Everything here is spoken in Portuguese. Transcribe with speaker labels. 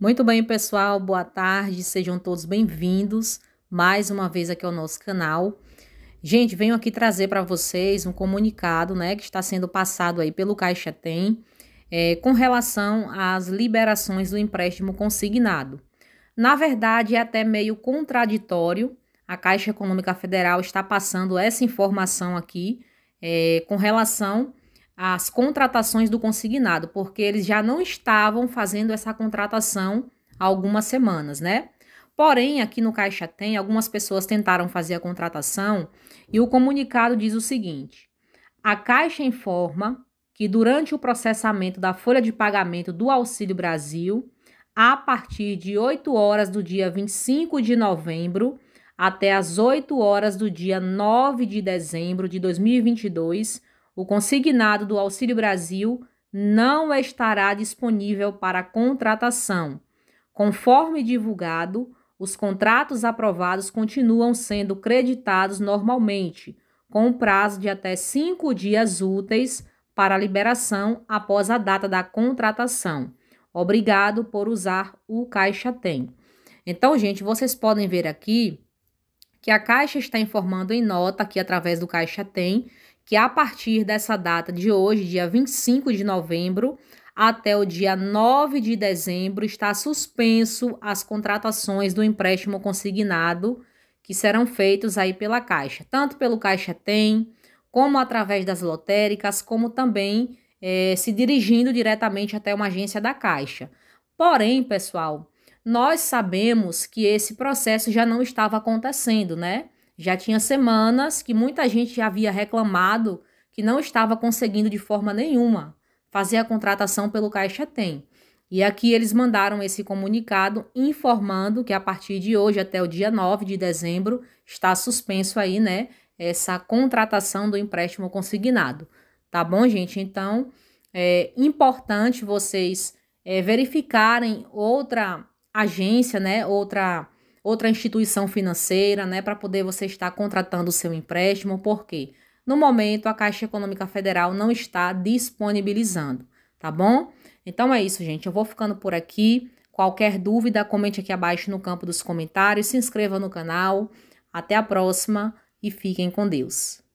Speaker 1: Muito bem, pessoal, boa tarde, sejam todos bem-vindos mais uma vez aqui ao nosso canal. Gente, venho aqui trazer para vocês um comunicado, né, que está sendo passado aí pelo Caixa Tem, é, com relação às liberações do empréstimo consignado. Na verdade, é até meio contraditório, a Caixa Econômica Federal está passando essa informação aqui é, com relação as contratações do consignado, porque eles já não estavam fazendo essa contratação há algumas semanas, né? Porém, aqui no Caixa Tem, algumas pessoas tentaram fazer a contratação e o comunicado diz o seguinte: a Caixa informa que durante o processamento da folha de pagamento do Auxílio Brasil, a partir de 8 horas do dia 25 de novembro até as 8 horas do dia 9 de dezembro de 2022, o consignado do Auxílio Brasil não estará disponível para contratação. Conforme divulgado, os contratos aprovados continuam sendo creditados normalmente, com um prazo de até cinco dias úteis para liberação após a data da contratação. Obrigado por usar o Caixa Tem. Então, gente, vocês podem ver aqui que a Caixa está informando em nota aqui através do Caixa Tem que a partir dessa data de hoje, dia 25 de novembro, até o dia 9 de dezembro, está suspenso as contratações do empréstimo consignado que serão feitos aí pela Caixa, tanto pelo Caixa Tem, como através das lotéricas, como também é, se dirigindo diretamente até uma agência da Caixa. Porém, pessoal, nós sabemos que esse processo já não estava acontecendo, né? Já tinha semanas que muita gente havia reclamado que não estava conseguindo de forma nenhuma fazer a contratação pelo Caixa Tem. E aqui eles mandaram esse comunicado informando que a partir de hoje até o dia 9 de dezembro está suspenso aí, né, essa contratação do empréstimo consignado. Tá bom, gente? Então, é importante vocês é, verificarem outra agência, né, outra outra instituição financeira, né, para poder você estar contratando o seu empréstimo, porque no momento a Caixa Econômica Federal não está disponibilizando, tá bom? Então é isso, gente. Eu vou ficando por aqui. Qualquer dúvida, comente aqui abaixo no campo dos comentários, se inscreva no canal. Até a próxima e fiquem com Deus.